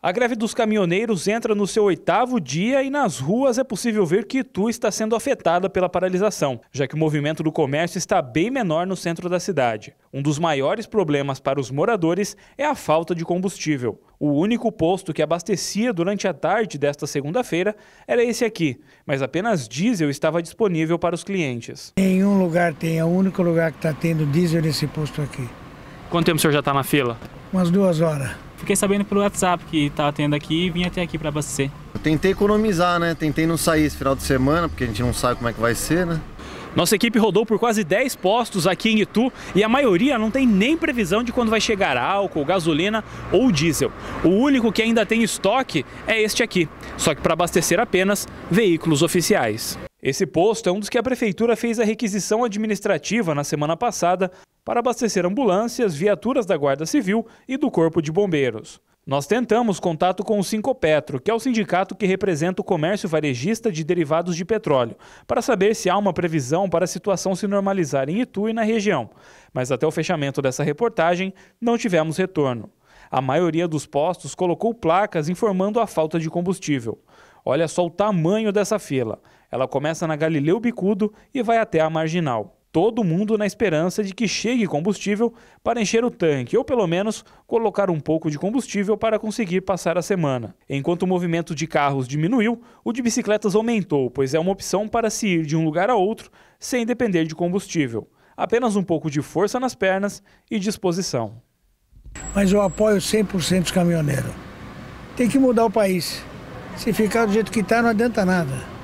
A greve dos caminhoneiros entra no seu oitavo dia e nas ruas é possível ver que Itu está sendo afetada pela paralisação, já que o movimento do comércio está bem menor no centro da cidade. Um dos maiores problemas para os moradores é a falta de combustível. O único posto que abastecia durante a tarde desta segunda-feira era esse aqui, mas apenas diesel estava disponível para os clientes. Nenhum lugar tem, é o único lugar que está tendo diesel nesse posto aqui. Quanto tempo o senhor já está na fila? umas duas horas. Fiquei sabendo pelo WhatsApp que tá tendo aqui e vim até aqui para abastecer. Eu tentei economizar, né? Tentei não sair esse final de semana, porque a gente não sabe como é que vai ser, né? Nossa equipe rodou por quase 10 postos aqui em Itu e a maioria não tem nem previsão de quando vai chegar álcool, gasolina ou diesel. O único que ainda tem estoque é este aqui, só que para abastecer apenas veículos oficiais. Esse posto é um dos que a prefeitura fez a requisição administrativa na semana passada para abastecer ambulâncias, viaturas da Guarda Civil e do Corpo de Bombeiros. Nós tentamos contato com o Sincopetro, que é o sindicato que representa o comércio varejista de derivados de petróleo, para saber se há uma previsão para a situação se normalizar em Itu e na região. Mas até o fechamento dessa reportagem, não tivemos retorno. A maioria dos postos colocou placas informando a falta de combustível. Olha só o tamanho dessa fila. Ela começa na Galileu Bicudo e vai até a Marginal todo mundo na esperança de que chegue combustível para encher o tanque ou pelo menos colocar um pouco de combustível para conseguir passar a semana. Enquanto o movimento de carros diminuiu, o de bicicletas aumentou, pois é uma opção para se ir de um lugar a outro sem depender de combustível. Apenas um pouco de força nas pernas e disposição. Mas eu apoio 100% os caminhoneiros. Tem que mudar o país. Se ficar do jeito que está, não adianta nada.